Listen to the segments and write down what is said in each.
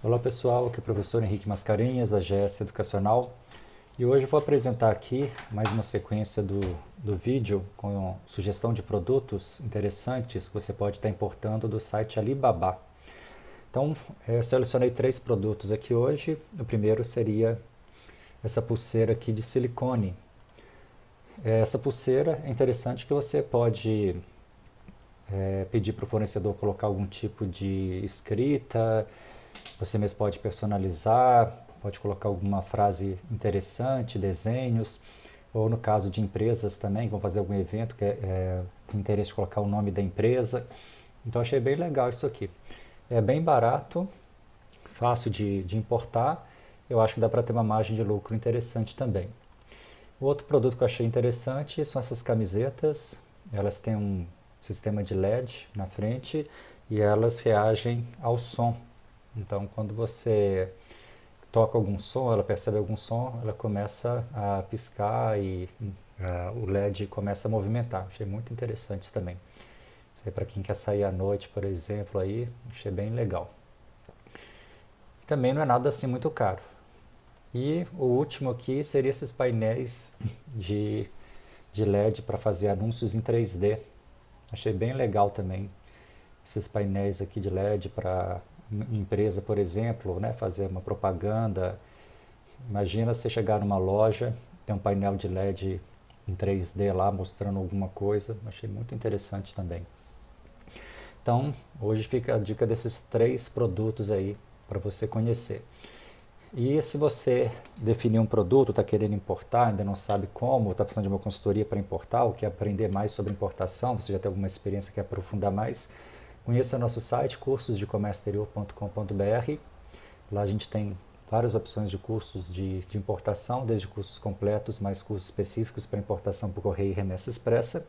Olá pessoal, aqui é o professor Henrique Mascarenhas da GS Educacional e hoje eu vou apresentar aqui mais uma sequência do, do vídeo com sugestão de produtos interessantes que você pode estar importando do site Alibaba. Então, eu eh, selecionei três produtos aqui hoje. O primeiro seria essa pulseira aqui de silicone. Eh, essa pulseira é interessante que você pode é, pedir para o fornecedor colocar algum tipo de escrita, você mesmo pode personalizar, pode colocar alguma frase interessante, desenhos, ou no caso de empresas também, vão fazer algum evento que é, tem é, interesse de colocar o nome da empresa. Então achei bem legal isso aqui. É bem barato, fácil de, de importar, eu acho que dá para ter uma margem de lucro interessante também. O outro produto que eu achei interessante são essas camisetas, elas têm um sistema de LED na frente e elas reagem ao som então, quando você toca algum som, ela percebe algum som, ela começa a piscar e uh, o LED começa a movimentar. Achei muito interessante também. Isso aí para quem quer sair à noite, por exemplo, aí achei bem legal. Também não é nada assim muito caro. E o último aqui seria esses painéis de, de LED para fazer anúncios em 3D. Achei bem legal também esses painéis aqui de LED para empresa, por exemplo, né, fazer uma propaganda. Imagina você chegar numa loja, tem um painel de LED em 3D lá mostrando alguma coisa. Achei muito interessante também. Então, hoje fica a dica desses três produtos aí para você conhecer. E se você definir um produto, está querendo importar, ainda não sabe como, está precisando de uma consultoria para importar, ou quer aprender mais sobre importação, você já tem alguma experiência, quer aprofundar mais, Conheça nosso site cursosdecomércioexterior.com.br. Lá a gente tem várias opções de cursos de, de, importação, desde cursos completos, mais cursos específicos para importação por correio e remessa expressa.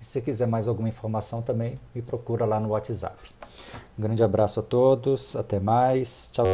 E se quiser mais alguma informação também, me procura lá no WhatsApp. Um grande abraço a todos, até mais, tchau.